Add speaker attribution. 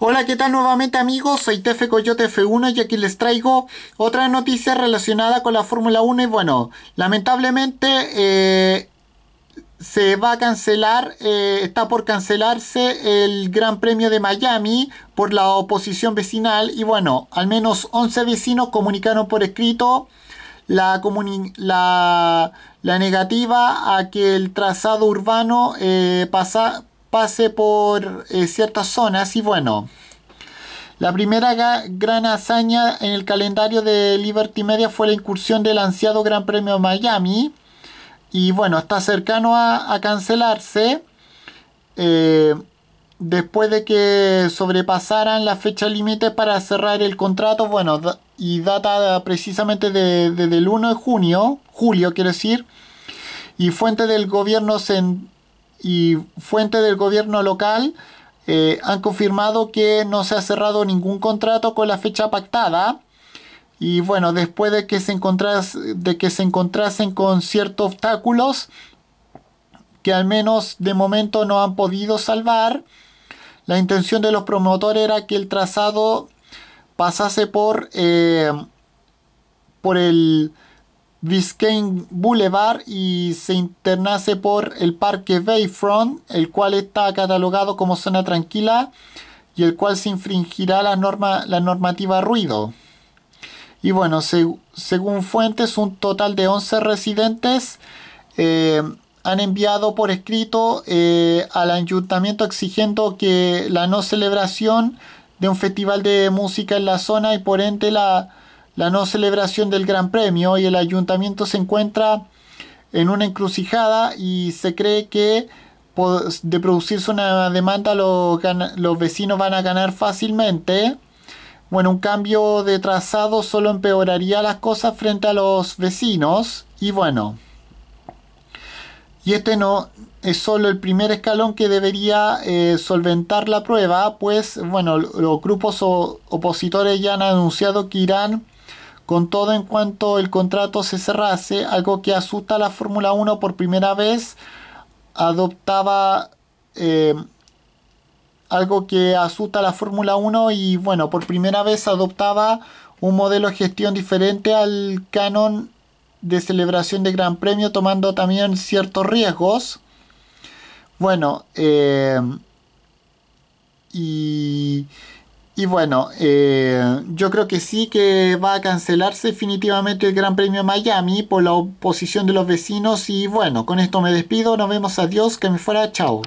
Speaker 1: Hola, ¿qué tal nuevamente amigos? Soy Tefe Coyote F1 y aquí les traigo otra noticia relacionada con la Fórmula 1 y bueno, lamentablemente eh, se va a cancelar, eh, está por cancelarse el Gran Premio de Miami por la oposición vecinal y bueno, al menos 11 vecinos comunicaron por escrito la, negativa a que el trazado urbano eh, pasa pase por eh, ciertas zonas y bueno, la primera gran hazaña en el calendario de Liberty Media fue la incursión del ansiado Gran Premio Miami y bueno, está cercano a, cancelarse eh, después de que sobrepasaran la fecha límite para cerrar el contrato, bueno, y data precisamente desde el 1 de junio, julio quiero decir, y fuente del gobierno central y fuente del gobierno local eh, han confirmado que no se ha cerrado ningún contrato con la fecha pactada. Y bueno, después de que se, de que se encontrasen con ciertos obstáculos que al menos de momento no han podido salvar, la intención de los promotores era que el trazado pasase por, eh, por el Biscayne Boulevard y se internace por el Parque Bayfront, el cual está catalogado como zona tranquila y el cual se infringirá la, norma, la normativa ruido. Y bueno, según fuentes, un total de 11 residentes eh, han enviado por escrito eh, al ayuntamiento exigiendo que la no celebración de un festival de música en la zona y por ende la la no celebración del Gran Premio y el ayuntamiento se encuentra en una encrucijada y se cree que pues, de producirse una demanda los, vecinos van a ganar fácilmente. Bueno, un cambio de trazado solo empeoraría las cosas frente a los vecinos y bueno. Y este no es solo el primer escalón que debería eh, solventar la prueba, pues bueno, los grupos opositores ya han anunciado que irán con todo, en cuanto el contrato se cerrase, algo que asusta a la Fórmula 1 por primera vez, adoptaba eh, algo que asusta a la Fórmula 1 y bueno, por primera vez adoptaba un modelo de gestión diferente al canon de celebración de Gran Premio, tomando también ciertos riesgos. Bueno, eh, y y bueno, eh, yo creo que sí que va a cancelarse definitivamente el Gran Premio Miami por la oposición de los vecinos. Y bueno, con esto me despido. Nos vemos. Adiós. Que me fuera. Chao.